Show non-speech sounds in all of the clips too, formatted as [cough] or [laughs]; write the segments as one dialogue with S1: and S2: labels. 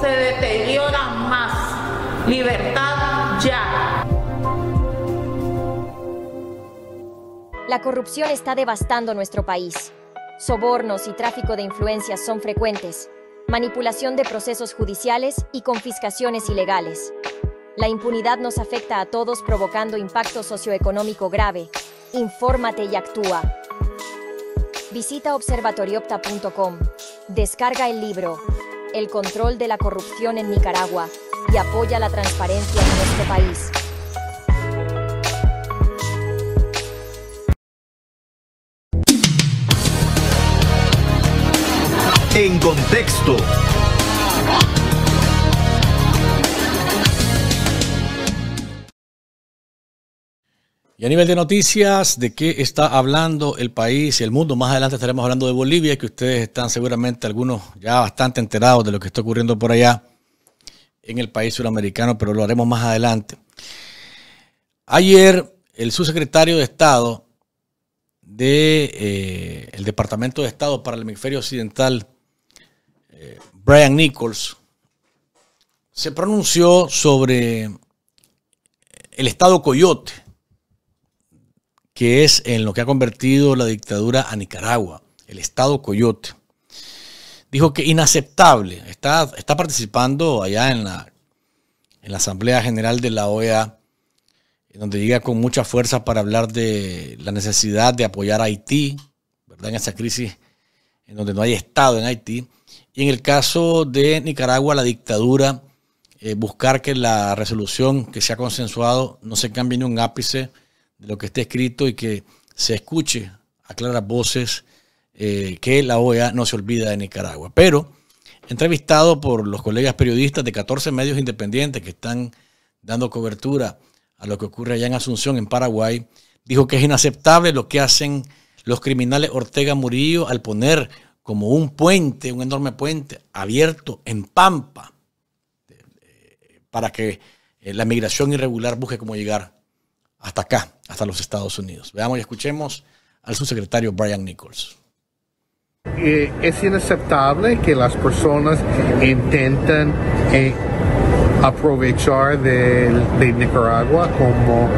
S1: se deteriora más. Libertad ya. La corrupción está devastando nuestro país. Sobornos y tráfico de influencias son frecuentes, manipulación de procesos judiciales y confiscaciones ilegales. La impunidad nos afecta a todos provocando impacto socioeconómico grave. Infórmate y actúa. Visita observatoriopta.com. Descarga el libro el control de la corrupción en Nicaragua y apoya la transparencia en nuestro país.
S2: En contexto.
S3: Y a nivel de noticias, ¿de qué está hablando el país y el mundo? Más adelante estaremos hablando de Bolivia, que ustedes están seguramente algunos ya bastante enterados de lo que está ocurriendo por allá en el país suramericano, pero lo haremos más adelante. Ayer el subsecretario de Estado del de, eh, Departamento de Estado para el Hemisferio Occidental, eh, Brian Nichols, se pronunció sobre el Estado Coyote que es en lo que ha convertido la dictadura a Nicaragua, el Estado Coyote. Dijo que inaceptable, está, está participando allá en la, en la Asamblea General de la OEA, donde llega con mucha fuerza para hablar de la necesidad de apoyar a Haití, ¿verdad? en esa crisis en donde no hay Estado en Haití, y en el caso de Nicaragua, la dictadura, eh, buscar que la resolución que se ha consensuado no se cambie ni un ápice lo que esté escrito y que se escuche a claras voces eh, que la OEA no se olvida de Nicaragua. Pero, entrevistado por los colegas periodistas de 14 medios independientes que están dando cobertura a lo que ocurre allá en Asunción, en Paraguay, dijo que es inaceptable lo que hacen los criminales Ortega Murillo al poner como un puente, un enorme puente abierto en Pampa, eh, para que eh, la migración irregular busque cómo llegar hasta acá, hasta los Estados Unidos. Veamos y escuchemos al subsecretario Brian Nichols. Eh, es inaceptable que las
S2: personas intenten eh, aprovechar de, Nicaragua como,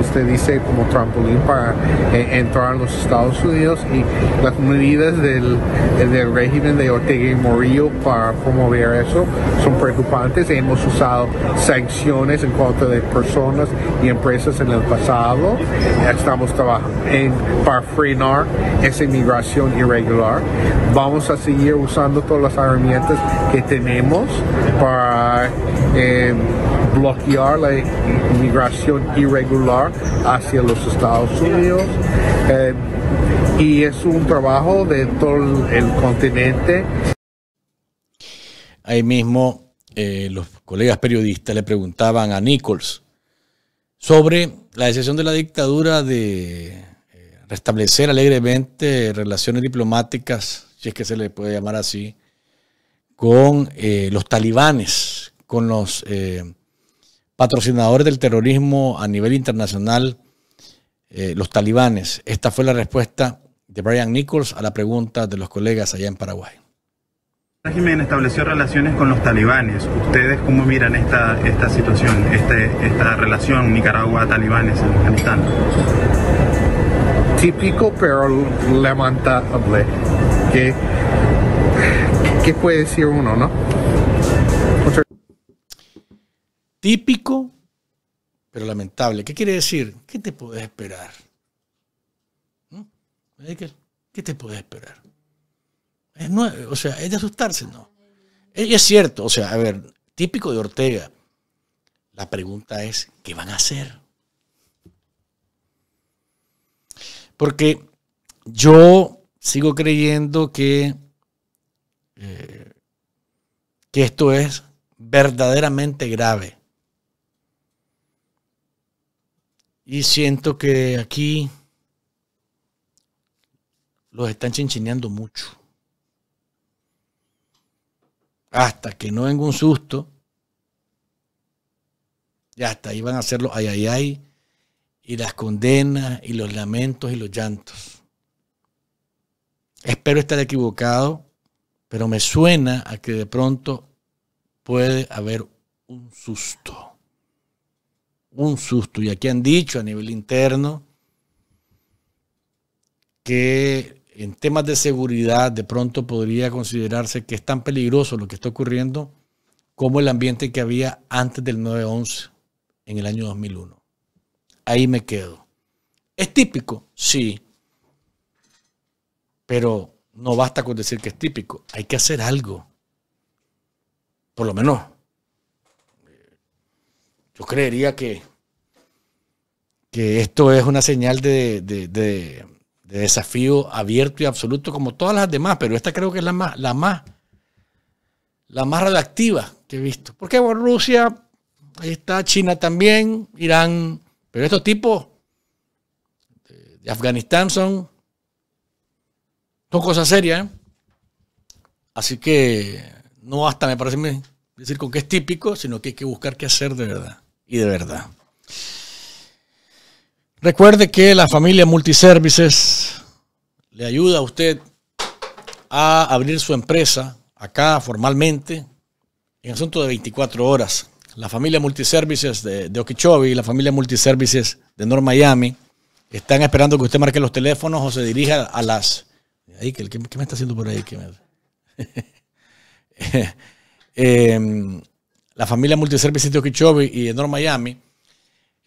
S2: usted dice, como trampolín para eh, entrar a los Estados Unidos y las medidas del, régimen de Ortega y Morillo para promover eso son preocupantes. Hemos usado sanciones en contra de personas y empresas en el pasado. Estamos trabajando en, para frenar esa inmigración irregular. Vamos a seguir usando todas las herramientas que tenemos para eh, bloquear la inmigración irregular hacia los Estados Unidos. Eh, y es un trabajo de todo el continente.
S3: Ahí mismo eh, los colegas periodistas le preguntaban a Nichols sobre la decisión de la dictadura de restablecer alegremente relaciones diplomáticas, si es que se le puede llamar así, con los talibanes con los eh, patrocinadores del terrorismo a nivel internacional, eh, los talibanes. Esta fue la respuesta de Brian Nichols a la pregunta de los colegas allá en Paraguay.
S2: El régimen estableció relaciones con los talibanes. ¿Ustedes cómo miran esta, esta situación, este, esta relación Nicaragua-talibanes en Afganistán? Típico pero lamentable. ¿Qué, ¿Qué puede
S3: decir uno, no? típico, pero lamentable. ¿Qué quiere decir? ¿Qué te podés esperar? ¿Mm? ¿Qué te podés esperar? Es nueve, o sea, es de asustarse, ¿no? E, y es cierto, o sea, a ver, típico de Ortega. La pregunta es, ¿qué van a hacer? Porque yo sigo creyendo que, eh, que esto es verdaderamente grave. Y siento que aquí los están chinchineando mucho. Hasta que no venga un susto. Y hasta ahí van a hacerlo los ay, ay, ay. Y las condenas, y los lamentos, y los llantos. Espero estar equivocado, pero me suena a que de pronto puede haber un susto un susto. Y aquí han dicho a nivel interno que en temas de seguridad de pronto podría considerarse que es tan peligroso lo que está ocurriendo como el ambiente que había antes del 9-11 en el año 2001. Ahí me quedo. ¿Es típico? Sí. Pero no basta con decir que es típico. Hay que hacer algo. Por lo menos. Eh, yo creería que que esto es una señal de, desafío abierto y absoluto como todas las demás, pero esta creo que es la más, la más, la más radioactiva que he visto. Porque Rusia, ahí está, China también, Irán, pero estos tipos de, Afganistán son, son cosas serias. ¿eh? Así que no hasta me parece decir con que es típico, sino que hay que buscar qué hacer de verdad y de verdad. Recuerde que la familia Multiservices le ayuda a usted a abrir su empresa acá formalmente en asunto de 24 horas. La familia Multiservices de, Okeechobee y la familia Multiservices de North Miami están esperando que usted marque los teléfonos o se dirija a las... ¿qué, me está haciendo por ahí? [laughs] Eh, em, la familia Multiservices de Okeechobee y de North Miami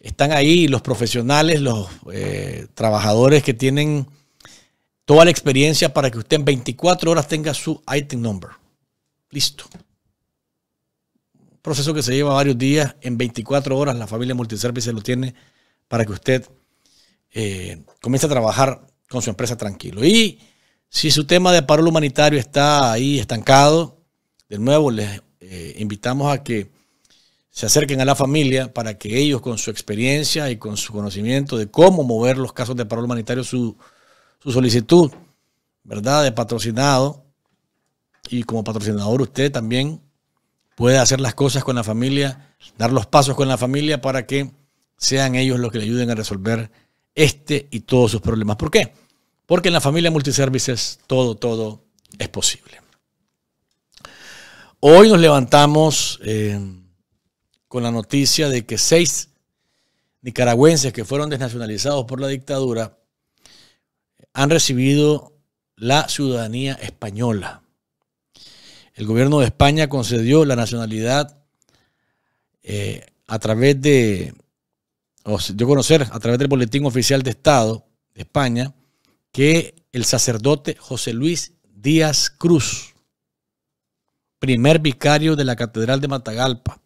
S3: están ahí los profesionales, los eh, trabajadores que tienen toda la experiencia para que usted en 24 horas tenga su item number. Listo. Un proceso que se lleva varios días, en 24 horas la familia Multiservice lo tiene para que usted eh, comience a trabajar con su empresa tranquilo. Y si su tema de paro humanitario está ahí estancado, de nuevo les eh, invitamos a que se acerquen a la familia para que ellos con su experiencia y con su conocimiento de cómo mover los casos de paro humanitario, su, solicitud, ¿verdad? De patrocinado. Y como patrocinador usted también puede hacer las cosas con la familia, dar los pasos con la familia para que sean ellos los que le ayuden a resolver este y todos sus problemas. ¿Por qué? Porque en la familia multiservices todo, todo es posible. Hoy nos levantamos... Eh, con la noticia de que seis nicaragüenses que fueron desnacionalizados por la dictadura han recibido la ciudadanía española. El gobierno de España concedió la nacionalidad eh, a través de, conocer a través del Boletín Oficial de Estado de España, que el sacerdote José Luis Díaz Cruz, primer vicario de la Catedral de Matagalpa,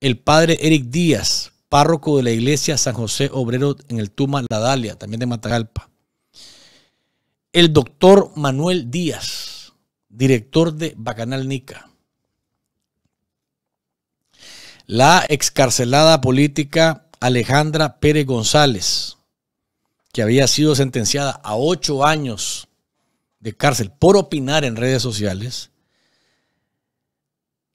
S3: el padre Eric Díaz, párroco de la iglesia San José Obrero en el Tuma La Dalia, también de Matagalpa. El doctor Manuel Díaz, director de Bacanal Nica. La excarcelada política Alejandra Pérez González, que había sido sentenciada a ocho años de cárcel por opinar en redes sociales,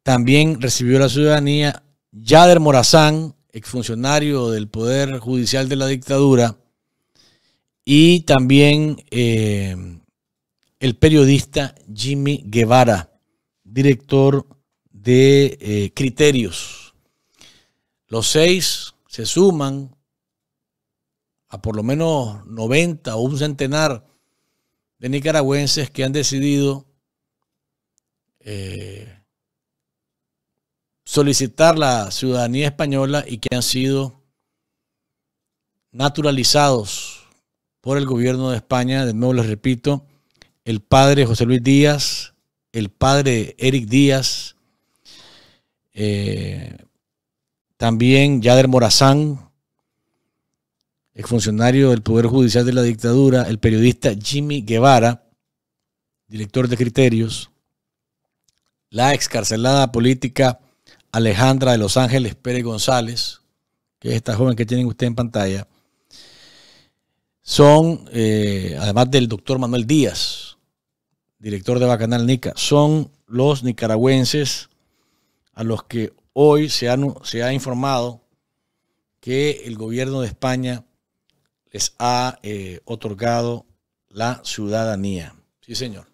S3: también recibió la ciudadanía Yader Morazán, exfuncionario del Poder Judicial de la dictadura, y también eh, el periodista Jimmy Guevara, director de eh, Criterios. Los seis se suman a por lo menos 90 o un centenar de nicaragüenses que han decidido eh, solicitar la ciudadanía española y que han sido naturalizados por el gobierno de España, de nuevo les repito, el padre José Luis Díaz, el padre Eric Díaz, eh, también Yader Morazán, exfuncionario del Poder Judicial de la Dictadura, el periodista Jimmy Guevara, director de criterios, la excarcelada política Alejandra de Los Ángeles Pérez González, que es esta joven que tienen usted en pantalla, son, eh, además del doctor Manuel Díaz, director de Bacanal Nica, son los nicaragüenses a los que hoy se, se ha informado que el gobierno de España les ha eh, otorgado la ciudadanía. Sí, señor.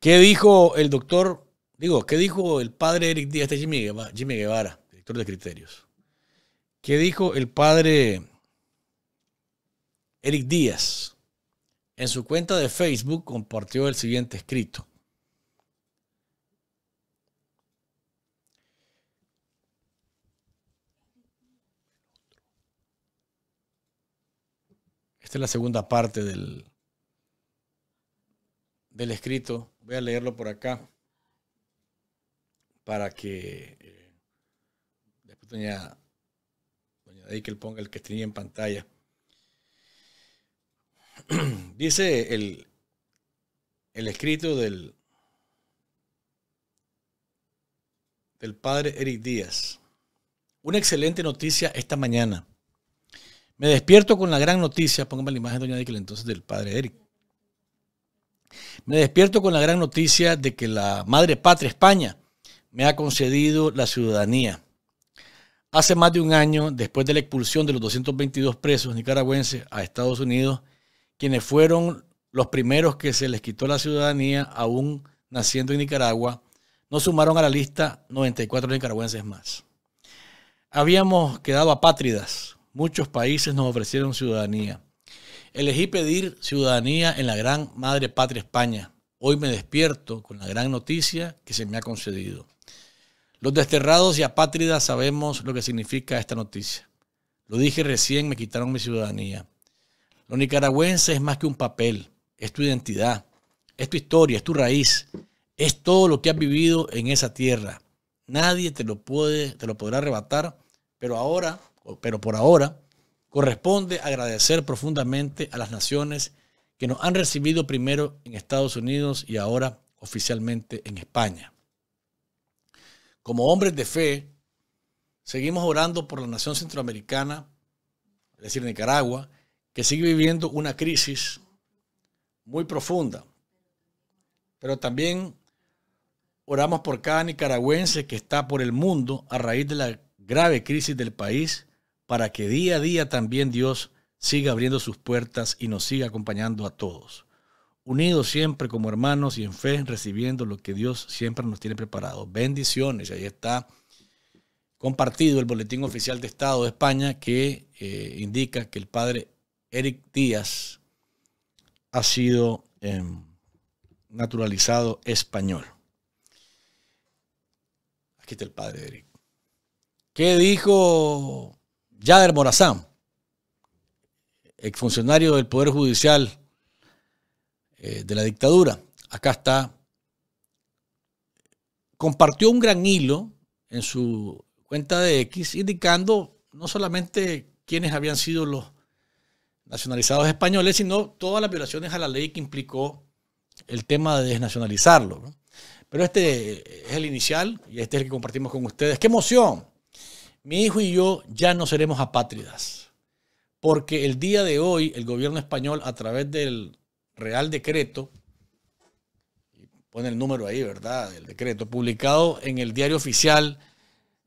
S3: ¿Qué dijo el doctor digo, ¿qué dijo el padre Eric Díaz, este es Jimmy Guevara, director de criterios? ¿Qué dijo el padre Eric Díaz? En su cuenta de Facebook compartió el siguiente escrito. Esta es la segunda parte del, del escrito. Voy a leerlo por acá para que eh, después doña, doña ponga el que tenía en pantalla. [clears throat] Dice el, el escrito del, del padre Eric Díaz. Una excelente noticia esta mañana. Me despierto con la gran noticia, póngame la imagen, doña Dickel, entonces del padre Eric. Me despierto con la gran noticia de que la madre patria España me ha concedido la ciudadanía. Hace más de un año, después de la expulsión de los 222 presos nicaragüenses a Estados Unidos, quienes fueron los primeros que se les quitó la ciudadanía aún naciendo en Nicaragua, no sumaron a la lista 94 nicaragüenses más. Habíamos quedado apátridas. Muchos países nos ofrecieron ciudadanía. Elegí pedir ciudadanía en la gran madre patria España. Hoy me despierto con la gran noticia que se me ha concedido. Los desterrados y apátridas sabemos lo que significa esta noticia. Lo dije recién, me quitaron mi ciudadanía. Lo nicaragüense es más que un papel, es tu identidad, es tu historia, es tu raíz, es todo lo que has vivido en esa tierra. Nadie te lo puede, te lo podrá arrebatar, pero ahora, pero por ahora, corresponde agradecer profundamente a las naciones que nos han recibido primero en Estados Unidos y ahora oficialmente en España como hombres de fe, seguimos orando por la nación centroamericana, es decir, Nicaragua, que sigue viviendo una crisis muy profunda. Pero también oramos por cada nicaragüense que está por el mundo a raíz de la grave crisis del país, para que día a día también Dios siga abriendo sus puertas y nos siga acompañando a todos unidos siempre como hermanos y en fe, recibiendo lo que Dios siempre nos tiene preparado. Bendiciones, ahí está compartido el Boletín Oficial de Estado de España que eh, indica que el padre Eric Díaz ha sido em, naturalizado español. Aquí está el padre Eric. ¿Qué dijo Yader Morazán, exfuncionario del Poder Judicial? Eh, de la dictadura. Acá está. Compartió un gran hilo en su cuenta de X indicando no solamente quiénes habían sido los nacionalizados españoles, sino todas las violaciones a la ley que implicó el tema de desnacionalizarlo. Pero este eh, es el inicial y este es el que compartimos con ustedes. ¡Qué emoción! Mi hijo y yo ya no seremos apátridas, porque el día de hoy el gobierno español a través del Real Decreto, y pone el número ahí, ¿verdad? El decreto, publicado en el diario oficial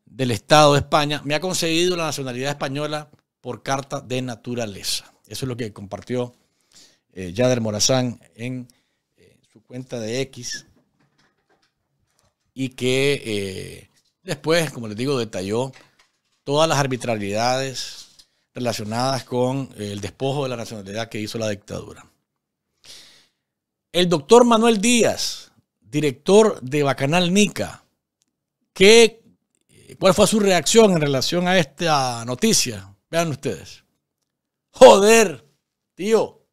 S3: del Estado de España, me ha concedido la nacionalidad española por carta de naturaleza. Eso es lo que compartió eh, Morazán en eh, su cuenta de X y que eh, después, como les digo, detalló todas las arbitrariedades relacionadas con eh, el despojo de la nacionalidad que hizo la dictadura. El doctor Manuel Díaz, director de Bacanal Nica, ¿qué, ¿cuál fue su reacción en relación a esta noticia? Vean ustedes. Joder, tío.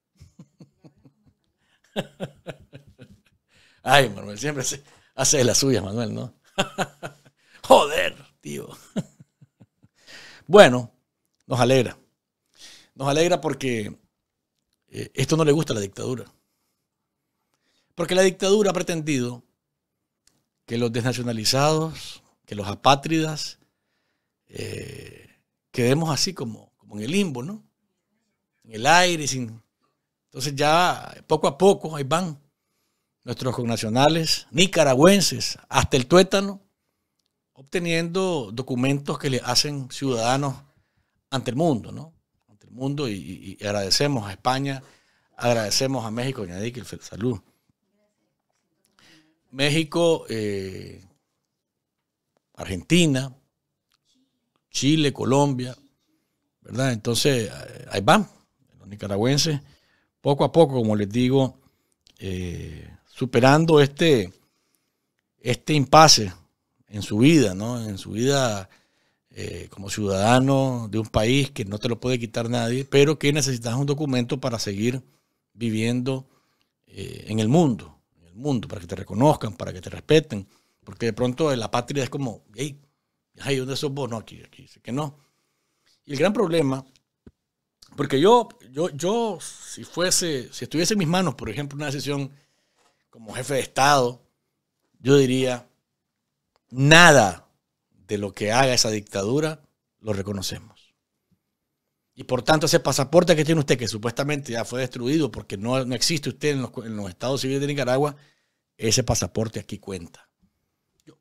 S3: [laughs] Ay, Manuel, siempre hace de las suyas, Manuel, ¿no? [laughs] Joder, tío. [laughs] Bueno, nos alegra. Nos alegra porque eh, esto no le gusta a la dictadura. Porque la dictadura ha pretendido que los desnacionalizados, que los apátridas, eh, quedemos así como, en el limbo, ¿no? En el aire, sin... Entonces ya poco a poco, ahí van nuestros connacionales nicaragüenses, hasta el tuétano, obteniendo documentos que le hacen ciudadanos ante el mundo, ¿no? Ante el mundo y, agradecemos a España, agradecemos a México, y que el salud. México, eh, Argentina, Chile, Colombia, ¿verdad? Entonces, ahí van, los nicaragüenses, poco a poco, como les digo, eh, superando este, este impasse en su vida, ¿no? En su vida eh, como ciudadano de un país que no te lo puede quitar nadie, pero que necesitas un documento para seguir viviendo en el mundo mundo, para que te reconozcan, para que te respeten. Porque de pronto la patria es como, hey, hay ¿dónde sos vos? No, aquí, aquí, que no. Y el gran problema, porque yo, yo, yo, si fuese, si estuviese en mis manos, por ejemplo, una decisión como jefe de Estado, yo diría, nada de lo que haga esa dictadura lo reconocemos. Y por tanto, ese pasaporte que tiene usted, que supuestamente ya fue destruido porque no, existe usted en los, estados civiles de Nicaragua, ese pasaporte aquí cuenta.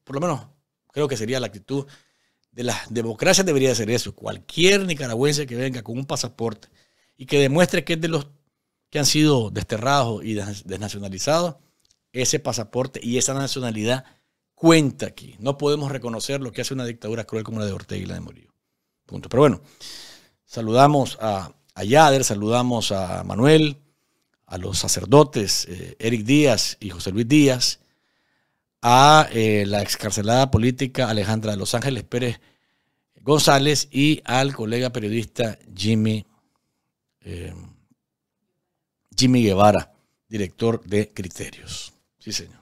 S3: por lo menos creo que sería la actitud de las democracias debería ser eso. Cualquier nicaragüense que venga con un pasaporte y que demuestre que es de los que han sido desterrados y desnacionalizados, ese pasaporte y esa nacionalidad cuenta aquí. No podemos reconocer lo que hace una dictadura cruel como la de Ortega y la de Morillo Punto. Pero bueno. Saludamos a, Yader, saludamos a Manuel, a los sacerdotes eh, Eric Díaz y José Luis Díaz, a eh, la excarcelada política Alejandra de Los Ángeles Pérez González y al colega periodista Jimmy, eh, Jimmy Guevara, director de Criterios. Sí, señor.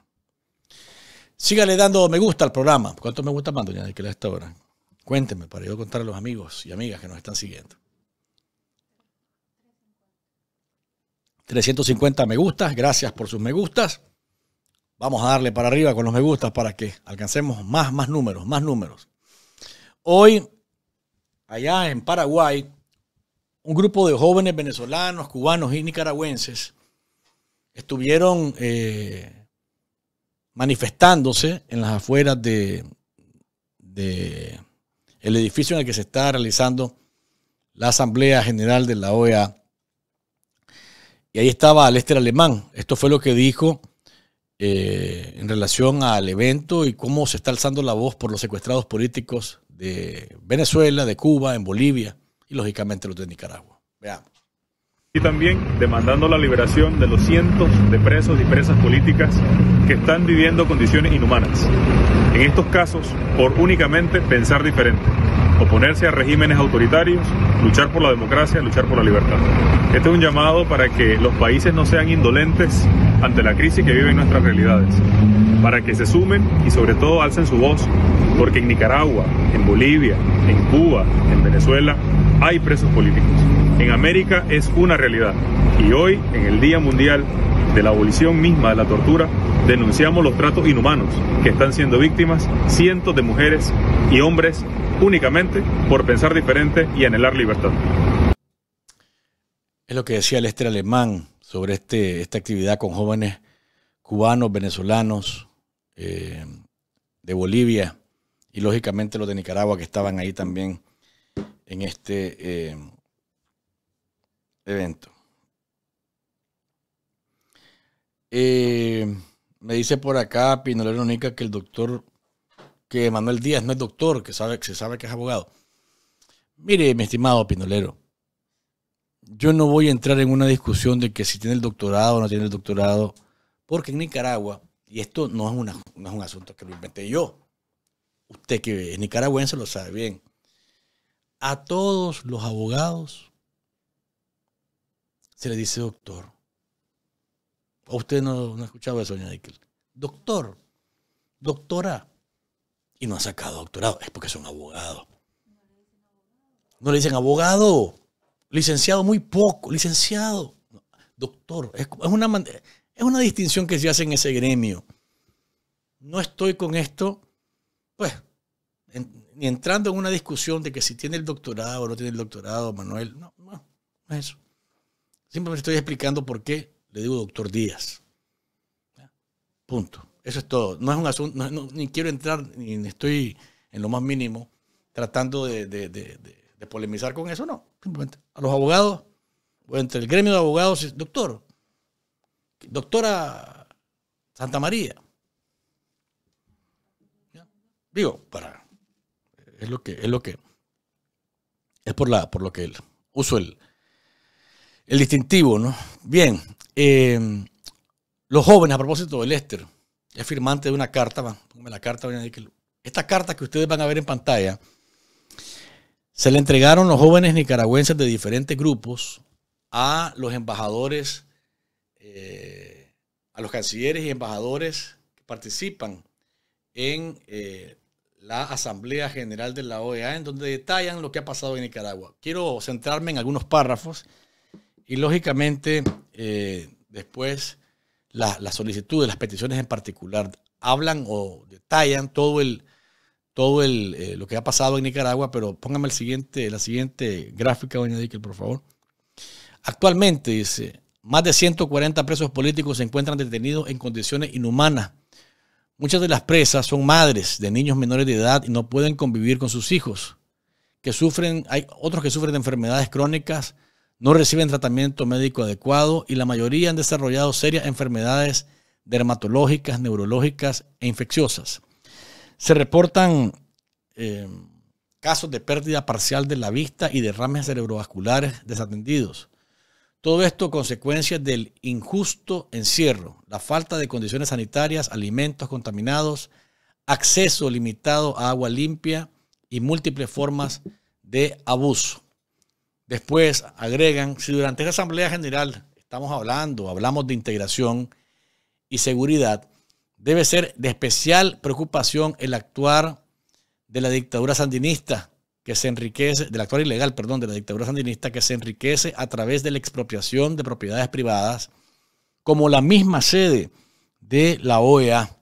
S3: Sígale dando me gusta al programa. ¿Cuánto me gusta más, doña Nicolás, esta ahora? Cuénteme para yo contar a los amigos y amigas que nos están siguiendo. 350 me gustas. Gracias por sus me gustas. Vamos a darle para arriba con los me gustas para que alcancemos más, más números, más números. Hoy, allá en Paraguay, un grupo de jóvenes venezolanos, cubanos y nicaragüenses estuvieron eh, manifestándose en las afueras del de el edificio en el que se está realizando la Asamblea General de la OEA y ahí estaba Lester Alemán. Esto fue lo que dijo eh, en relación al evento y cómo se está alzando la voz por los secuestrados políticos de Venezuela, de Cuba, en Bolivia y lógicamente los de Nicaragua. Veamos. Y también demandando la liberación de los cientos de presos y presas políticas que están viviendo condiciones
S2: inhumanas. En estos casos, por únicamente pensar diferente, oponerse a regímenes autoritarios, luchar por la democracia, luchar por la libertad. Este es un llamado para que los países no sean indolentes ante la crisis que viven nuestras realidades, para que se sumen y sobre todo alcen su voz, porque en Nicaragua, en Bolivia, en Cuba, en Venezuela, hay presos políticos en América es una realidad y hoy, en el Día Mundial de la abolición misma de la tortura, denunciamos los tratos inhumanos que están siendo víctimas cientos de mujeres y hombres únicamente por pensar diferente y anhelar libertad.
S3: Es lo que decía el Lester Alemán sobre este, esta actividad con jóvenes cubanos, venezolanos, eh, de Bolivia y lógicamente los de Nicaragua que estaban ahí también en este... Eh, evento. Eh, me dice por acá Pinolero Nica que el doctor, que Manuel Díaz no es doctor, que, sabe, que se sabe que es abogado. Mire, mi estimado Pinolero, yo no voy a entrar en una discusión de que si tiene el doctorado o no tiene el doctorado, porque en Nicaragua, y esto no es, una, no es un asunto que lo inventé yo, usted que es nicaragüense lo sabe bien, a todos los abogados se le dice doctor. ¿O usted no, no escuchaba eso, doña Doctor, doctora. Y no ha sacado doctorado, es porque son abogados. No le dicen abogado, licenciado muy poco, licenciado, doctor. Es, una, es una distinción que se hace en ese gremio. No estoy con esto, pues, ni entrando en una discusión de que si tiene el doctorado o no tiene el doctorado, Manuel. No, no, no es eso. Simplemente estoy explicando por qué le digo doctor Díaz. Punto. Eso es todo. No es un asunto, ni quiero entrar, ni estoy en lo más mínimo tratando de, polemizar con eso, no. Simplemente a los abogados, o entre el gremio de abogados, doctor, doctora Santa María. Digo, para. Es lo que, es lo que. Es por la, por lo que uso el, el distintivo, ¿no? Bien, eh, los jóvenes, a propósito de Lester, es firmante de una carta, la carta, esta carta que ustedes van a ver en pantalla, se le entregaron los jóvenes nicaragüenses de diferentes grupos a los embajadores, eh, a los cancilleres y embajadores que participan en eh, la Asamblea General de la OEA, en donde detallan lo que ha pasado en Nicaragua. Quiero centrarme en algunos párrafos y lógicamente, eh, después, la, las solicitudes, las peticiones en particular, hablan o detallan todo el todo el, eh, lo que ha pasado en Nicaragua, pero póngame el siguiente, la siguiente gráfica, doña Díquel, por favor. Actualmente, dice, más de 140 presos políticos se encuentran detenidos en condiciones inhumanas. Muchas de las presas son madres de niños menores de edad y no pueden convivir con sus hijos. Que sufren, hay otros que sufren de enfermedades crónicas no reciben tratamiento médico adecuado y la mayoría han desarrollado serias enfermedades dermatológicas, neurológicas e infecciosas. Se reportan eh, casos de pérdida parcial de la vista y derrames cerebrovasculares desatendidos. Todo esto consecuencia del injusto encierro, la falta de condiciones sanitarias, alimentos contaminados, acceso limitado a agua limpia y múltiples formas de abuso. Después agregan, si durante esa Asamblea General estamos hablando, hablamos de integración y seguridad, debe ser de especial preocupación el actuar de la dictadura sandinista que se enriquece, del actuar ilegal, perdón, de la dictadura sandinista que se enriquece a través de la expropiación de propiedades privadas, como la misma sede de la OEA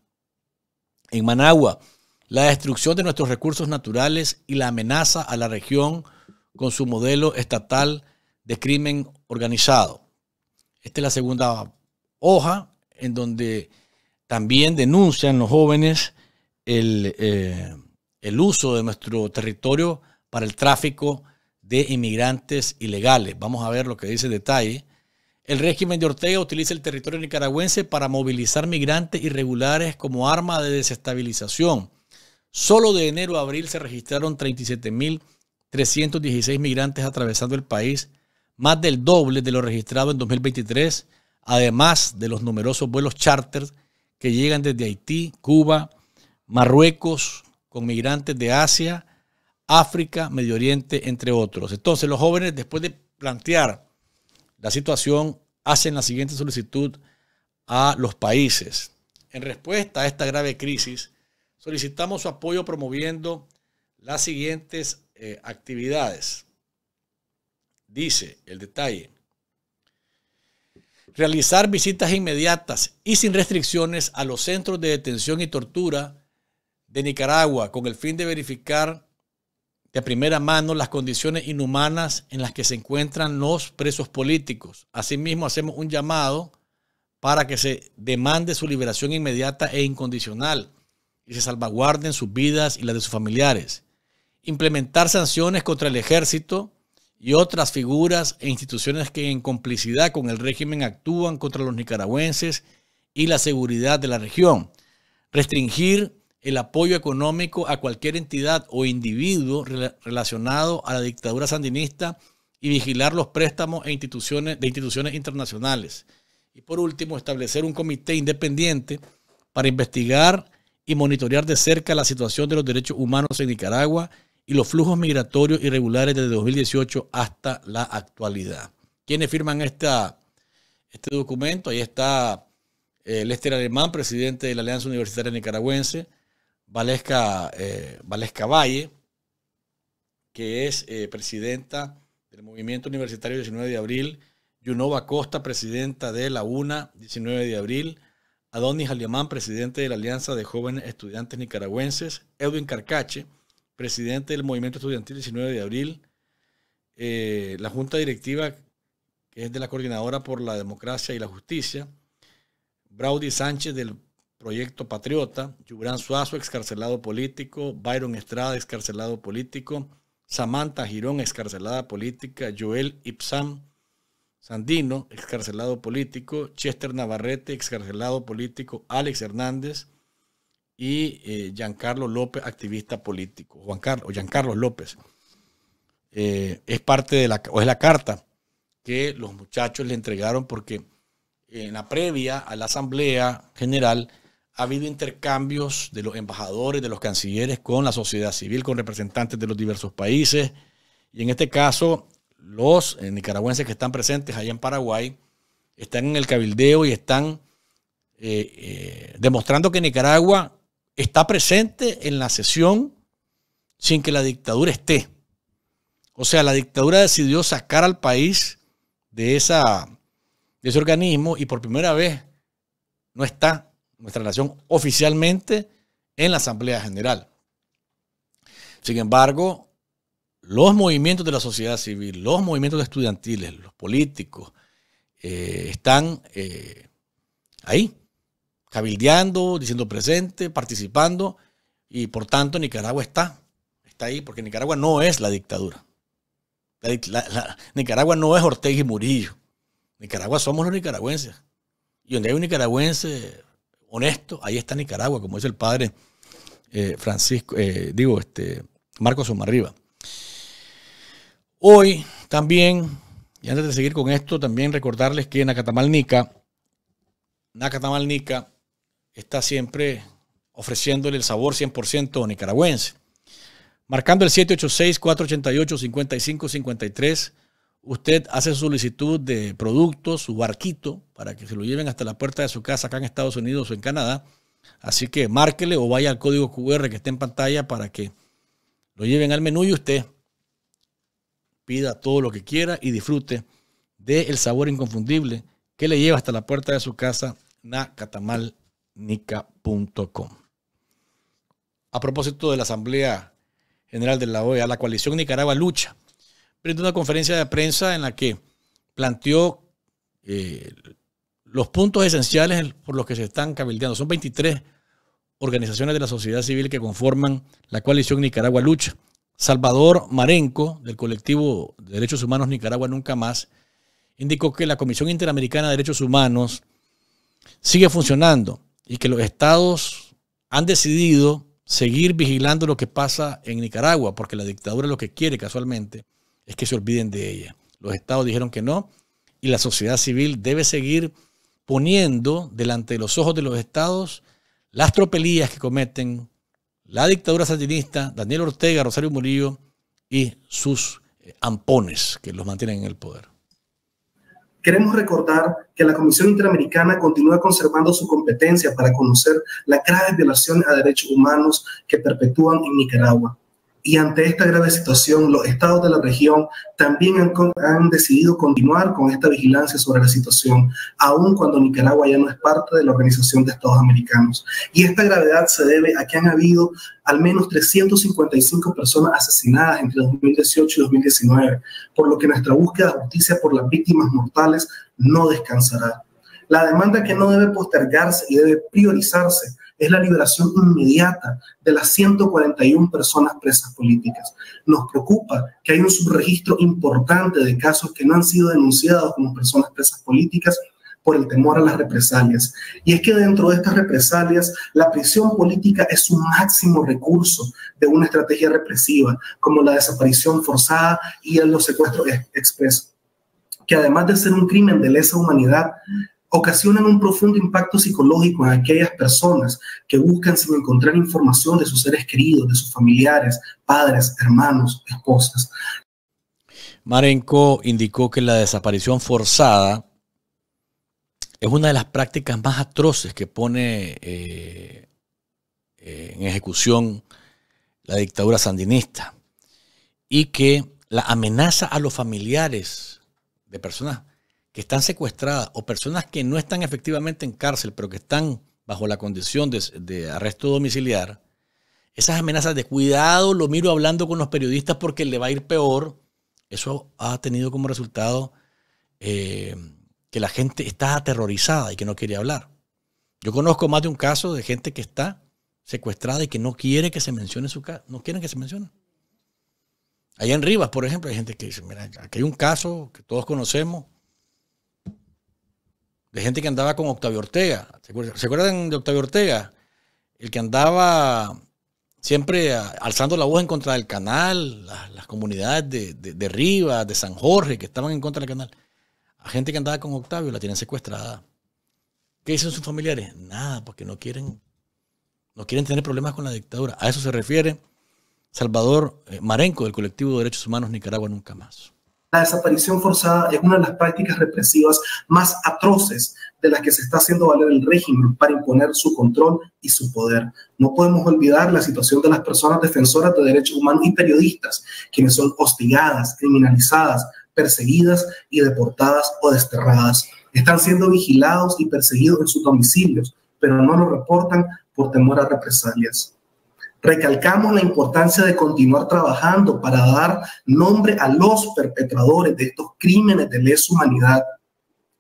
S3: en Managua, la destrucción de nuestros recursos naturales y la amenaza a la región con su modelo estatal de crimen organizado. Esta es la segunda hoja en donde también denuncian los jóvenes el, eh, uso de nuestro territorio para el tráfico de inmigrantes ilegales. Vamos a ver lo que dice detalle. El régimen de Ortega utiliza el territorio nicaragüense para movilizar migrantes irregulares como arma de desestabilización. Solo de enero a abril se registraron 37 mil 316 migrantes atravesando el país, más del doble de lo registrado en 2023, además de los numerosos vuelos charter que llegan desde Haití, Cuba, Marruecos, con migrantes de Asia, África, Medio Oriente, entre otros. Entonces los jóvenes, después de plantear la situación, hacen la siguiente solicitud a los países. En respuesta a esta grave crisis, solicitamos su apoyo promoviendo las siguientes eh, actividades. Dice el detalle. Realizar visitas inmediatas y sin restricciones a los centros de detención y tortura de Nicaragua con el fin de verificar de primera mano las condiciones inhumanas en las que se encuentran los presos políticos. Asimismo, hacemos un llamado para que se demande su liberación inmediata e incondicional y se salvaguarden sus vidas y las de sus familiares implementar sanciones contra el ejército y otras figuras e instituciones que en complicidad con el régimen actúan contra los nicaragüenses y la seguridad de la región, restringir el apoyo económico a cualquier entidad o individuo relacionado a la dictadura sandinista y vigilar los préstamos e instituciones, de instituciones internacionales. Y por último, establecer un comité independiente para investigar y monitorear de cerca la situación de los derechos humanos en Nicaragua y los flujos migratorios irregulares desde 2018 hasta la actualidad. Quienes firman esta, este documento? Ahí está eh, Lester Alemán, presidente de la Alianza Universitaria Nicaragüense, Valesca, eh, Valle, que es eh, presidenta del Movimiento Universitario 19 de Abril, Yunova Costa, presidenta de la UNA 19 de Abril, Adonis Alemán, presidente de la Alianza de Jóvenes Estudiantes Nicaragüenses, Edwin Carcache, presidente del Movimiento Estudiantil 19 de abril, eh, la Junta Directiva, que es de la Coordinadora por la Democracia y la Justicia, Braudy Sánchez del Proyecto Patriota, Yubran Suazo, excarcelado político, Byron Estrada, excarcelado político, Samantha Girón, excarcelada política, Joel Ipsam Sandino, excarcelado político, Chester Navarrete, excarcelado político, Alex Hernández, y eh, Giancarlo López, activista político. Juan Carlos, Giancarlo López. Eh, es parte de la, es la carta que los muchachos le entregaron porque en la previa a la Asamblea General ha habido intercambios de los embajadores, de los cancilleres con la sociedad civil, con representantes de los diversos países. Y en este caso, los eh, nicaragüenses que están presentes allá en Paraguay están en el cabildeo y están demostrando que Nicaragua está presente en la sesión sin que la dictadura esté. O sea, la dictadura decidió sacar al país de, esa, de ese organismo y por primera vez no está nuestra nación oficialmente en la Asamblea General. Sin embargo, los movimientos de la sociedad civil, los movimientos estudiantiles, los políticos, eh, están eh, ahí, cabildeando, diciendo presente, participando, y por tanto Nicaragua está, está ahí, porque Nicaragua no es la dictadura. Nicaragua no es Ortega y Murillo. Nicaragua somos los nicaragüenses. Y donde hay un nicaragüense honesto, ahí está Nicaragua, como dice el padre eh, Francisco, eh, digo, este, Marcos Somarriba. Hoy también, y antes de seguir con esto, también recordarles que en Nica, Nacatamal está siempre ofreciéndole el sabor 100% nicaragüense. Marcando el 786-488-5553, usted hace solicitud de producto, su barquito, para que se lo lleven hasta la puerta de su casa acá en Estados Unidos o en Canadá. Así que márquele o vaya al código QR que está en pantalla para que lo lleven al menú y usted pida todo lo que quiera y disfrute del sabor inconfundible que le lleva hasta la puerta de su casa Na catamal nica.com. A propósito de la Asamblea General de la OEA, la coalición Nicaragua Lucha brindó una conferencia de prensa en la que planteó eh, los puntos esenciales por los que se están cabildeando. Son 23 organizaciones de la sociedad civil que conforman la coalición Nicaragua Lucha. Salvador Marenco, del colectivo de Derechos Humanos Nicaragua Nunca Más, indicó que la Comisión Interamericana de Derechos Humanos sigue funcionando y que los estados han decidido seguir vigilando lo que pasa en Nicaragua, porque la dictadura lo que quiere casualmente es que se olviden de ella. Los estados dijeron que no y la sociedad civil debe seguir poniendo delante de los ojos de los estados las tropelías que cometen la dictadura satinista, Daniel Ortega, Rosario Murillo y sus eh, ampones que los mantienen en el poder. Queremos recordar
S2: que la Comisión Interamericana continúa conservando su competencia para conocer la grave violación a derechos humanos que perpetúan en Nicaragua y ante esta grave situación, los estados de la región también han, decidido continuar con esta vigilancia sobre la situación, aun cuando Nicaragua ya no es parte de la Organización de Estados Americanos. Y esta gravedad se debe a que han habido al menos 355 personas asesinadas entre 2018 y 2019, por lo que nuestra búsqueda de justicia por las víctimas mortales no descansará. La demanda que no debe postergarse y debe priorizarse es la liberación inmediata de las 141 personas presas políticas. Nos preocupa que hay un subregistro importante de casos que no han sido denunciados como personas presas políticas por el temor a las represalias. Y es que dentro de estas represalias, la prisión política es un máximo recurso de una estrategia represiva, como la desaparición forzada y los secuestros expresos que además de ser un crimen de lesa humanidad, ocasionan un profundo impacto psicológico en aquellas personas que buscan sin encontrar información de sus seres queridos, de sus familiares, padres, hermanos, esposas.
S3: Marenco indicó que la desaparición forzada es una de las prácticas más atroces que pone eh, eh, en ejecución la dictadura sandinista y que la amenaza a los familiares de personas que están secuestradas o personas que no están efectivamente en cárcel, pero que están bajo la condición de, arresto domiciliar, esas amenazas de cuidado, lo miro hablando con los periodistas porque le va a ir peor, eso ha tenido como resultado eh, que la gente está aterrorizada y que no quiere hablar. Yo conozco más de un caso de gente que está secuestrada y que no quiere que se mencione su caso, no quieren que se mencione. Allá en Rivas, por ejemplo, hay gente que dice, mira, aquí hay un caso que todos conocemos, de gente que andaba con Octavio Ortega. ¿Se acuerdan de Octavio Ortega? El que andaba siempre alzando la voz en contra del canal, las, comunidades de, de, de, Rivas, de San Jorge, que estaban en contra del canal. A gente que andaba con Octavio la tienen secuestrada. ¿Qué dicen sus familiares? Nada, porque no quieren, no quieren tener problemas con la dictadura. A eso se refiere Salvador eh, Marenco del colectivo de Derechos Humanos Nicaragua Nunca Más.
S2: La desaparición forzada es una de las prácticas represivas más atroces de las que se está haciendo valer el régimen para imponer su control y su poder. No podemos olvidar la situación de las personas defensoras de derechos humanos y periodistas, quienes son hostigadas, criminalizadas, perseguidas y deportadas o desterradas. Están siendo vigilados y perseguidos en sus domicilios, pero no lo reportan por temor a represalias. Recalcamos la importancia de continuar trabajando para dar nombre a los perpetradores de estos crímenes de lesa humanidad.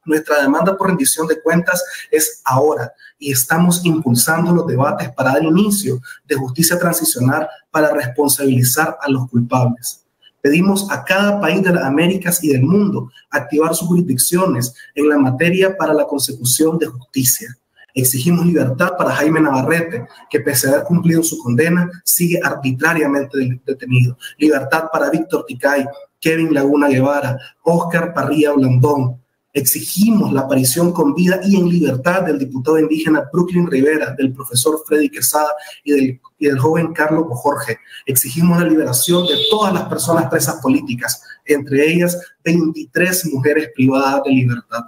S2: Nuestra demanda por rendición de cuentas es ahora y estamos impulsando los debates para dar inicio de justicia transicional para responsabilizar a los culpables. Pedimos a cada país de las Américas y del mundo activar sus jurisdicciones en la materia para la consecución de justicia. Exigimos libertad para Jaime Navarrete, que pese a haber cumplido su condena, sigue arbitrariamente detenido. Libertad para Víctor Ticay, Kevin Laguna Guevara, Oscar Parría Blandón. Exigimos la aparición con vida y en libertad del diputado indígena Brooklyn Rivera, del profesor Freddy Quesada y del, y del joven Carlos Jorge. Exigimos la liberación de todas las personas presas políticas, entre ellas 23 mujeres privadas de libertad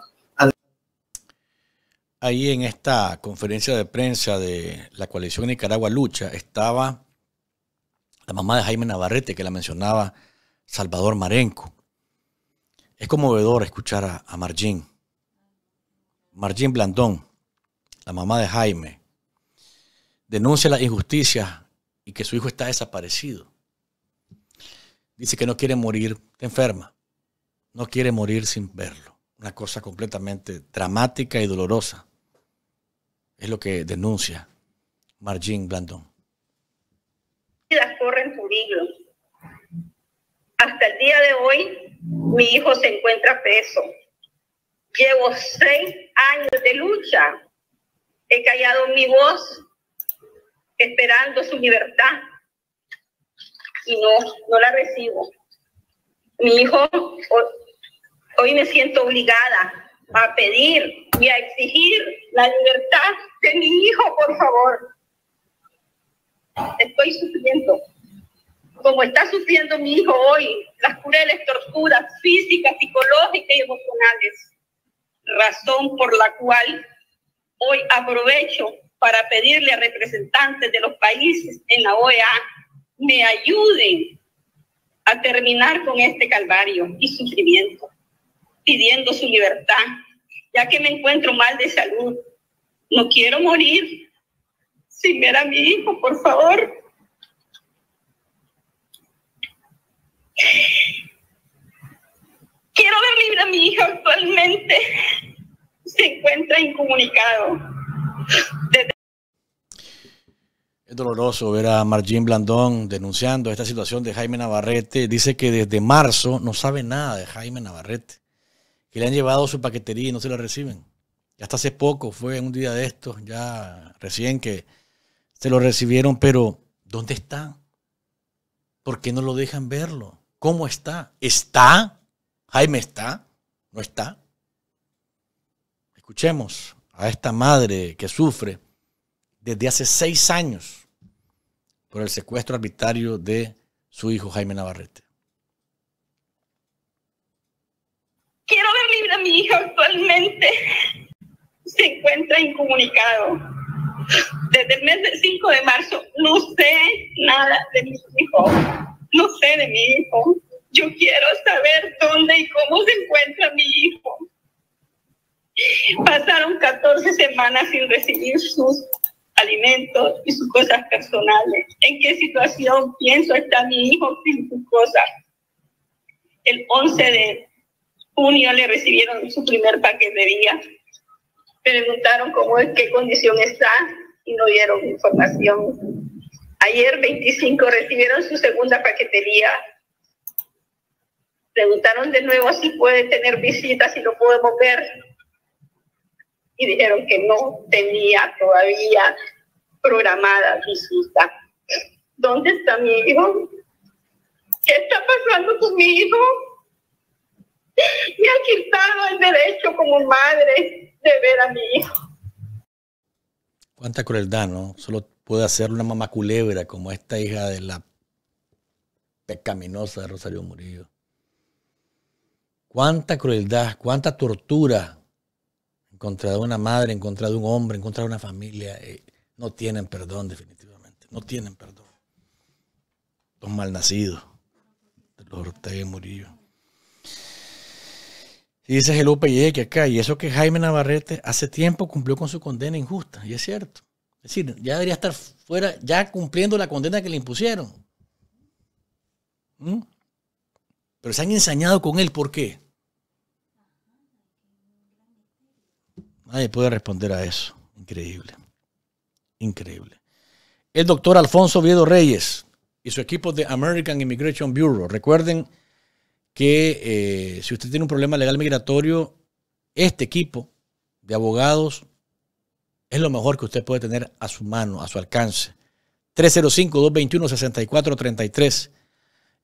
S3: ahí en esta conferencia de prensa de la coalición Nicaragua Lucha estaba la mamá de Jaime Navarrete, que la mencionaba Salvador Marenco. Es conmovedor escuchar a, a Margin. Margin Blandón, la mamá de Jaime, denuncia las injusticias y que su hijo está desaparecido. Dice que no quiere morir, enferma. No quiere morir sin verlo. Una cosa completamente dramática y dolorosa. Es lo que denuncia Margin Blandón.
S1: Las corren Hasta el día de hoy, mi hijo se encuentra preso. Llevo seis años de lucha. He callado mi voz esperando su libertad y no, no la recibo. Mi hijo, hoy me siento obligada a pedir y a exigir la libertad de mi hijo, por favor. Estoy sufriendo, como está sufriendo mi hijo hoy, las crueles torturas físicas, psicológicas y emocionales, razón por la cual hoy aprovecho para pedirle a representantes de los países en la OEA me ayuden a terminar con este calvario y sufrimiento pidiendo su libertad, ya que me encuentro mal de salud. No quiero morir sin ver a mi hijo, por favor. Quiero ver libre a mi hijo actualmente. Se encuentra incomunicado.
S3: es doloroso ver a Margin Blandón denunciando esta situación de Jaime Navarrete. Dice que desde marzo no sabe nada de Jaime Navarrete que le han llevado su paquetería y no se la reciben. Y hasta hace poco, fue un día de estos, ya recién que se lo recibieron, pero ¿dónde está? ¿Por qué no lo dejan verlo? ¿Cómo está? ¿Está? Jaime está, no está. Escuchemos a esta madre que sufre desde hace seis años por el secuestro arbitrario de su hijo Jaime Navarrete.
S1: mi hijo actualmente se encuentra incomunicado. Desde el mes del 5 de marzo no sé nada de mi hijo, no sé de mi hijo. Yo quiero saber dónde y cómo se encuentra mi hijo. Pasaron 14 semanas sin recibir sus alimentos y sus cosas personales. ¿En qué situación pienso está mi hijo sin sus cosas? El 11 de junio le recibieron su primer paquetería. Preguntaron cómo es, qué condición está y no dieron información. Ayer 25 recibieron su segunda paquetería. Preguntaron de nuevo si puede tener visitas, si lo podemos ver. Y dijeron que no tenía todavía programada visita. ¿Dónde está mi hijo? ¿Qué está pasando con mi hijo? me ha quitado el derecho como madre de ver a mi hijo.
S3: Cuánta crueldad, ¿no? Solo puede hacer una mamá culebra como esta hija de la pecaminosa de Rosario Murillo. Cuánta crueldad, cuánta tortura en contra de una madre, en contra de un hombre, en contra de una familia. Eh, no tienen perdón, definitivamente. No tienen perdón. Los malnacidos, los Ortega Murillo. Y dice pues, que acá, y eso que Jaime Navarrete hace tiempo cumplió con su condena injusta, y es cierto. Es decir, ya debería estar fuera, ya cumpliendo la condena que le impusieron. ¿Mm? Pero se han ensañado con él, ¿por qué? Nadie puede responder a eso. Increíble. Increíble. El doctor Alfonso Viedo Reyes y su equipo de American Immigration Bureau. Recuerden que eh, si usted tiene un problema legal migratorio, este equipo de abogados es lo mejor que usted puede tener a su mano, a su alcance. 305-221-6433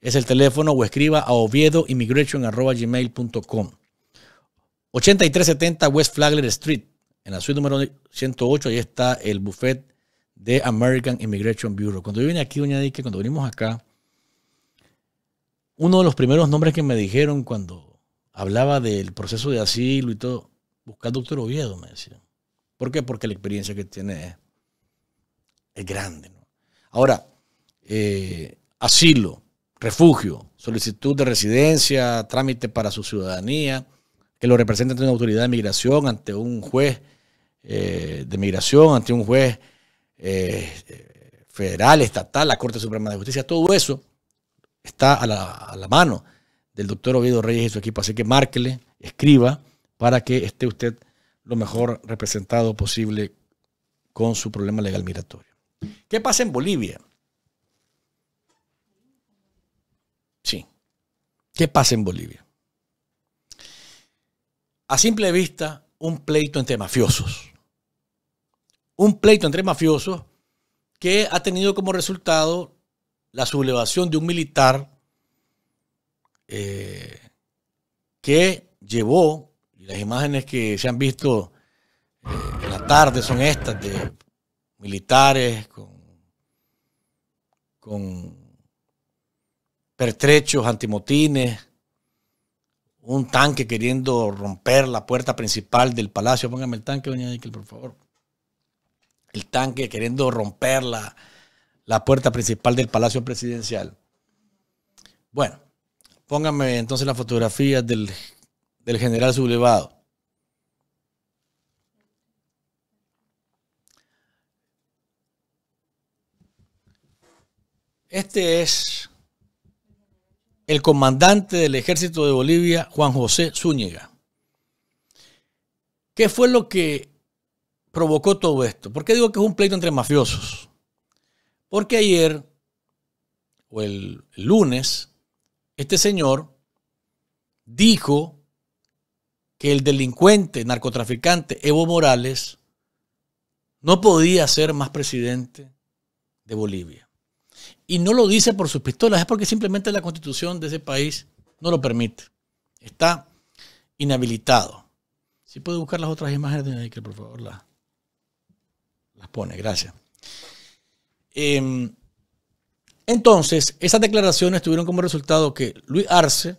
S3: es el teléfono o escriba a oviedoimmigration.com 8370 West Flagler Street, en la suite número 108, ahí está el buffet de American Immigration Bureau. Cuando yo vine aquí, doña Dique, cuando venimos acá, uno de los primeros nombres que me dijeron cuando hablaba del proceso de asilo y todo, buscar al doctor Oviedo, me decían. ¿Por qué? Porque la experiencia que tiene es, grande. Ahora, eh, asilo, refugio, solicitud de residencia, trámite para su ciudadanía, que lo representa ante una autoridad de migración, ante un juez eh, de migración, ante un juez eh, federal, estatal, la Corte Suprema de Justicia, todo eso está a la, mano del doctor Oviedo Reyes y su equipo. Así que márquele, escriba, para que esté usted lo mejor representado posible con su problema legal migratorio. ¿Qué pasa en Bolivia? Sí. ¿Qué pasa en Bolivia? A simple vista, un pleito entre mafiosos. Un pleito entre mafiosos que ha tenido como resultado la sublevación de un militar eh, que llevó, las imágenes que se han visto eh, en la tarde son estas, de militares con, con pertrechos antimotines, un tanque queriendo romper la puerta principal del palacio. Póngame el tanque, doña Nickel, por favor. El tanque queriendo romper la, la puerta principal del Palacio Presidencial. Bueno, póngame entonces la fotografía del, del general sublevado. Este es el comandante del ejército de Bolivia, Juan José Zúñiga. ¿Qué fue lo que provocó todo esto? ¿Por qué digo que es un pleito entre mafiosos? Porque ayer, o el lunes, este señor dijo que el delincuente, narcotraficante Evo Morales no podía ser más presidente de Bolivia. Y no lo dice por sus pistolas, es porque simplemente la constitución de ese país no lo permite. Está inhabilitado. Si puede buscar las otras imágenes de por favor, las, las pone. Gracias. Em, entonces, esas declaraciones tuvieron como resultado que Luis Arce,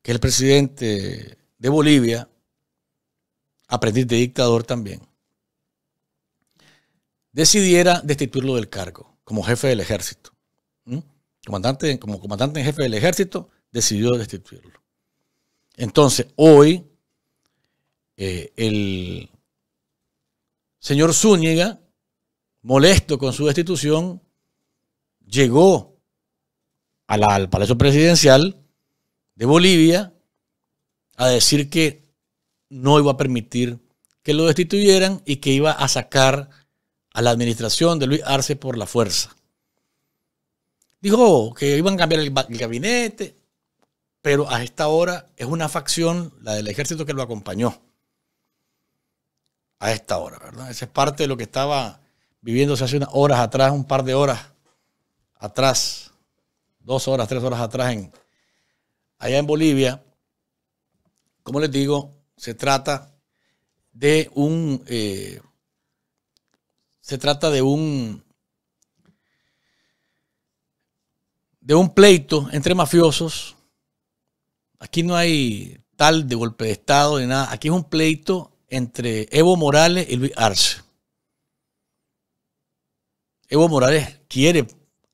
S3: que es el presidente de Bolivia, aprendiz de dictador también, decidiera destituirlo del cargo como jefe del ejército. ¿Mm? Comandante, como comandante en jefe del ejército, decidió destituirlo. Entonces, hoy, eh, el señor Zúñiga molesto con su destitución, llegó al Palacio Presidencial de Bolivia a decir que no iba a permitir que lo destituyeran y que iba a sacar a la administración de Luis Arce por la fuerza. Dijo que iban a cambiar el, el gabinete, pero a esta hora es una facción, la del ejército, que lo acompañó. A esta hora, ¿verdad? Esa es parte de lo que estaba viviéndose hace unas horas atrás, un par de horas atrás, dos horas, tres horas atrás, en, allá en Bolivia, como les digo, se trata de un... Eh, se trata de un... de un pleito entre mafiosos. Aquí no hay tal de golpe de Estado ni nada. Aquí es un pleito entre Evo Morales y Luis Arce. Evo Morales quiere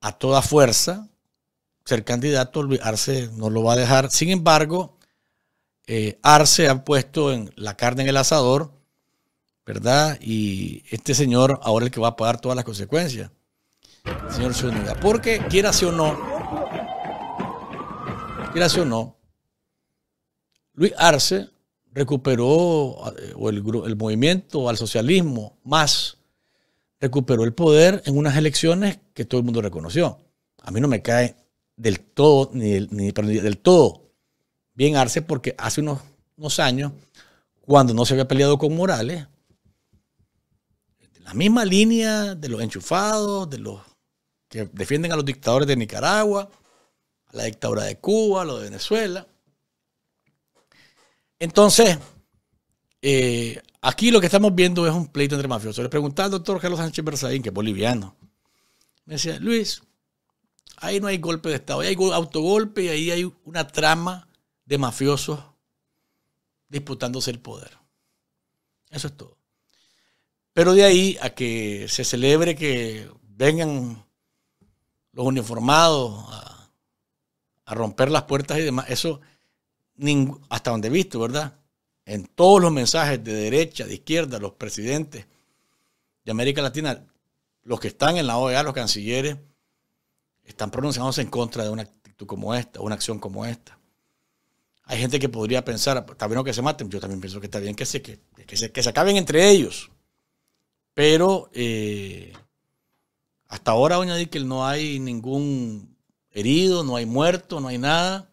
S3: a toda fuerza ser candidato, Arce no lo va a dejar. Sin embargo, eh, Arce ha puesto en la carne en el asador, ¿verdad? Y este señor ahora es el que va a pagar todas las consecuencias, señor Zúñiga. Porque quiera sí o no, quiera o no, Luis Arce recuperó eh, el, el movimiento al socialismo más recuperó el poder en unas elecciones que todo el mundo reconoció. A mí no me cae del todo, ni, del, todo bien Arce, porque hace unos, unos años, cuando no se había peleado con Morales, la misma línea de los enchufados, de los que defienden a los dictadores de Nicaragua, a la dictadura de Cuba, a lo de Venezuela. Entonces, eh, aquí lo que estamos viendo es un pleito entre mafiosos. Le preguntaba al doctor Carlos Sánchez Berzaín, que es boliviano. Me decía, Luis, ahí no hay golpe de Estado, ahí hay autogolpe y ahí hay una trama de mafiosos disputándose el poder. Eso es todo. Pero de ahí a que se celebre que vengan los uniformados a, a romper las puertas y demás, eso hasta donde he visto, ¿verdad? en todos los mensajes de derecha, de izquierda, los presidentes de América Latina, los que están en la OEA, los cancilleres, están pronunciándose en contra de una actitud como esta, una acción como esta. Hay gente que podría pensar, está bien que se maten, yo también pienso que está bien que se, que, se, acaben entre ellos. Pero eh, hasta ahora, doña que no hay ningún herido, no hay muerto, no hay nada.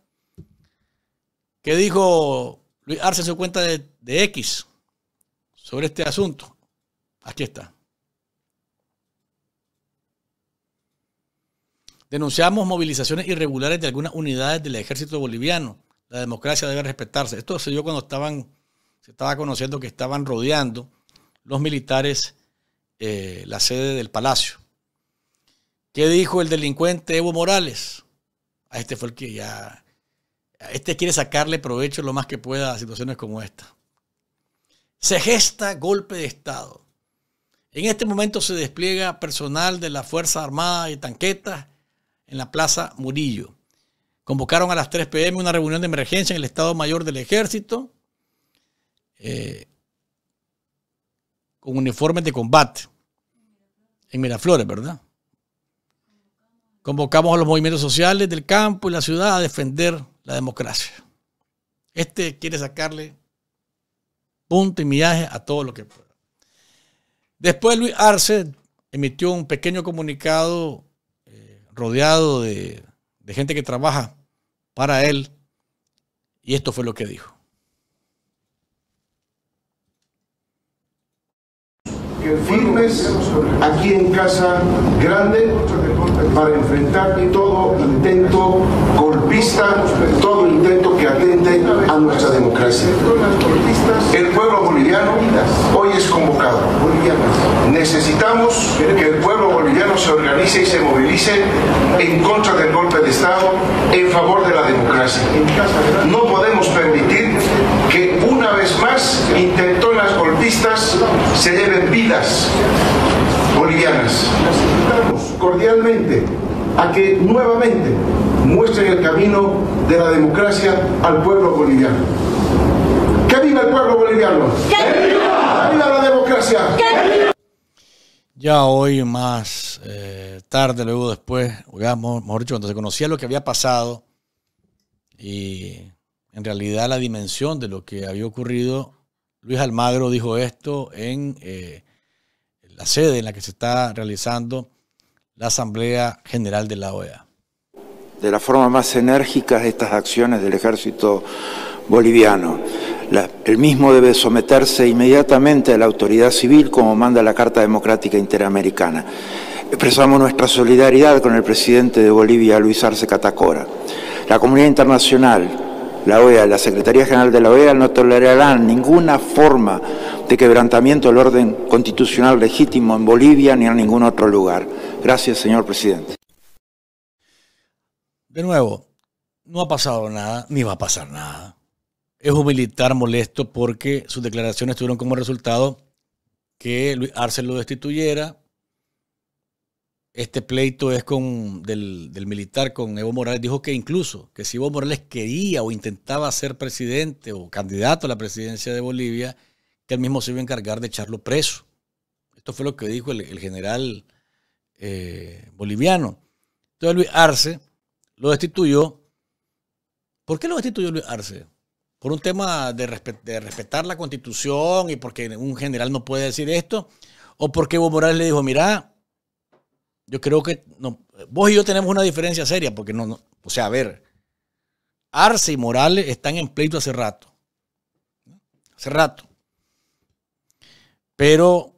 S3: ¿Qué dijo Luis Arce se cuenta de, X sobre este asunto. Aquí está. Denunciamos movilizaciones irregulares de algunas unidades del ejército boliviano. La democracia debe respetarse. Esto se dio cuando estaban, se estaba conociendo que estaban rodeando los militares eh, la sede del palacio. ¿Qué dijo el delincuente Evo Morales? A ah, este fue el que ya este quiere sacarle provecho lo más que pueda a situaciones como esta. Se gesta golpe de Estado. En este momento se despliega personal de la Fuerza Armada y tanquetas en la Plaza Murillo. Convocaron a las 3 pm una reunión de emergencia en el Estado Mayor del Ejército eh, con uniformes de combate en Miraflores, ¿verdad? Convocamos a los movimientos sociales del campo y la ciudad a defender la democracia. Este quiere sacarle punto y millaje a todo lo que pueda. Después Luis Arce emitió un pequeño comunicado eh, rodeado de, gente que trabaja para él y esto fue lo que dijo. firmes
S2: aquí en Casa Grande para enfrentar todo intento vista todo intento que atente a nuestra democracia. El pueblo boliviano hoy es convocado. Necesitamos que el pueblo boliviano se organice y se movilice en contra del golpe de Estado, en favor de la democracia. No podemos permitir que una vez más intentonas golpistas se lleven vidas bolivianas. Cordialmente a que nuevamente muestren el camino de la democracia al pueblo boliviano. ¡Que viva el pueblo boliviano! ¡Que viva! ¡Que la democracia!
S3: Ya hoy más eh, tarde, luego después, mejor cuando se conocía lo que había pasado y en realidad la dimensión de lo que había ocurrido, Luis Almagro dijo esto en eh, la sede en la que se está realizando la Asamblea General de la OEA
S2: de la forma más enérgica estas acciones del ejército boliviano. el mismo debe someterse inmediatamente a la autoridad civil como manda la Carta Democrática Interamericana. Expresamos nuestra solidaridad con el presidente de Bolivia, Luis Arce Catacora. La comunidad internacional, la OEA, la Secretaría General de la OEA no tolerarán ninguna forma de quebrantamiento del orden constitucional legítimo en Bolivia ni en ningún otro lugar. Gracias, señor presidente
S3: de nuevo, no ha pasado nada, ni va a pasar nada. Es un militar molesto porque sus declaraciones tuvieron como resultado que Luis Arce lo destituyera. Este pleito es con del, militar con Evo Morales. Dijo que incluso que si Evo Morales quería o intentaba ser presidente o candidato a la presidencia de Bolivia, que él mismo se iba a encargar de echarlo preso. Esto fue lo que dijo el, general eh, boliviano. Entonces Luis Arce lo destituyó. ¿Por qué lo destituyó Luis Arce? Por un tema de, respetar la constitución y porque un general no puede decir esto. O porque Evo Morales le dijo, mira, yo creo que vos y yo tenemos una diferencia seria, porque no, o sea, a ver, Arce y Morales están en pleito hace rato. Hace rato. Pero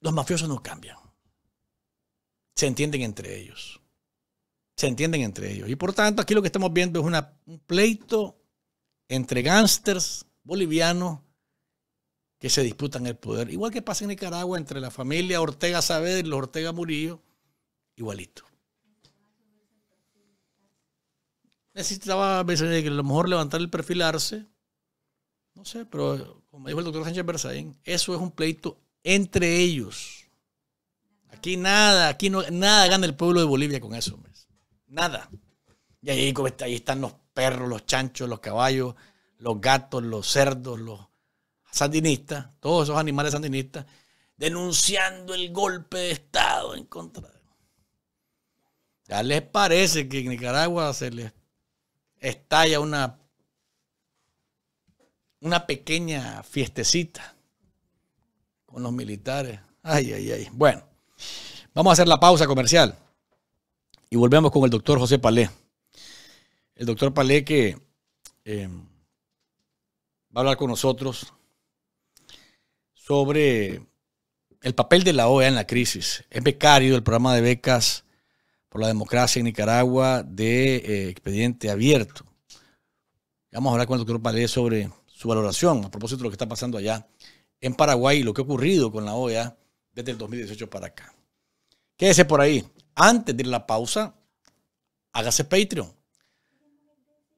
S3: los mafiosos no cambian. Se entienden entre ellos se entienden entre ellos. Y por tanto, aquí lo que estamos viendo es un pleito entre gángsters bolivianos que se disputan el poder. Igual que pasa en Nicaragua entre la familia Ortega Saavedra y los Ortega Murillo, igualito. Necesitaba a veces a lo mejor levantar el perfilarse no sé, pero como dijo el doctor Sánchez Berzaín, eso es un pleito entre ellos. Aquí nada, aquí no, nada gana el pueblo de Bolivia con eso. Nada. Y ahí, ahí están los perros, los chanchos, los caballos, los gatos, los cerdos, los sandinistas, todos esos animales sandinistas, denunciando el golpe de Estado en contra de... Ya les parece que en Nicaragua se les estalla una, una pequeña fiestecita con los militares. Ay, ay, ay. Bueno, vamos a hacer la pausa comercial. Y volvemos con el doctor José Palé. El doctor Palé que eh, va a hablar con nosotros sobre el papel de la OEA en la crisis. Es becario del programa de becas por la democracia en Nicaragua de eh, expediente abierto. Vamos a hablar con el doctor Palé sobre su valoración a propósito de lo que está pasando allá en Paraguay y lo que ha ocurrido con la OEA desde el 2018 para acá. Quédese por ahí. Antes de la pausa, hágase Patreon.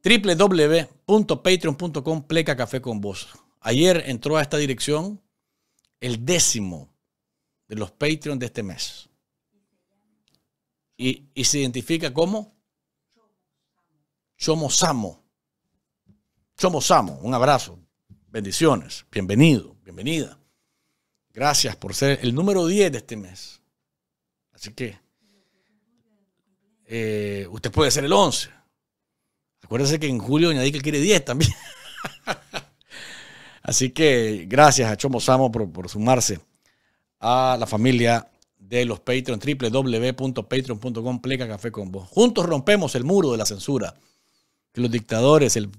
S3: www.patreon.com pleca café con vos. Ayer entró a esta dirección el décimo de los Patreons de este mes. Y, se identifica como Chomo Samo, un abrazo. Bendiciones. Bienvenido, bienvenida. Gracias por ser el número 10 de este mes. Así que eh, usted puede ser el 11. Acuérdese que en julio doña que quiere 10 también. [laughs] Así que gracias a Chomo Samo por, sumarse a la familia de los Patreon, www.patreon.com, pleca café con vos. Juntos rompemos el muro de la censura que los dictadores, el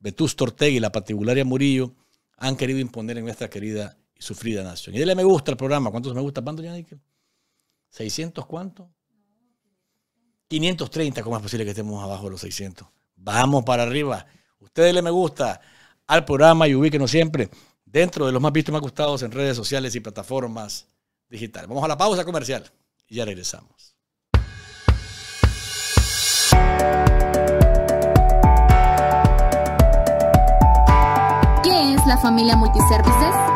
S3: Vetusto Ortega y la particularia Murillo han querido imponer en nuestra querida y sufrida nación. Y dele me gusta al programa. ¿Cuántos me gusta, Pando? ¿600 cuántos? 530, ¿cómo es posible que estemos abajo de los 600? Vamos para arriba. Ustedes le me gusta al programa y ubíquenos siempre dentro de los más vistos y más gustados en redes sociales y plataformas digitales. Vamos a la pausa comercial y ya regresamos.
S1: ¿Qué es la familia Multiservices?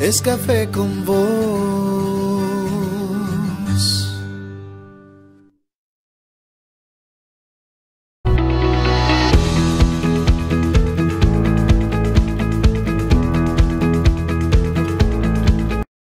S2: es café con vos.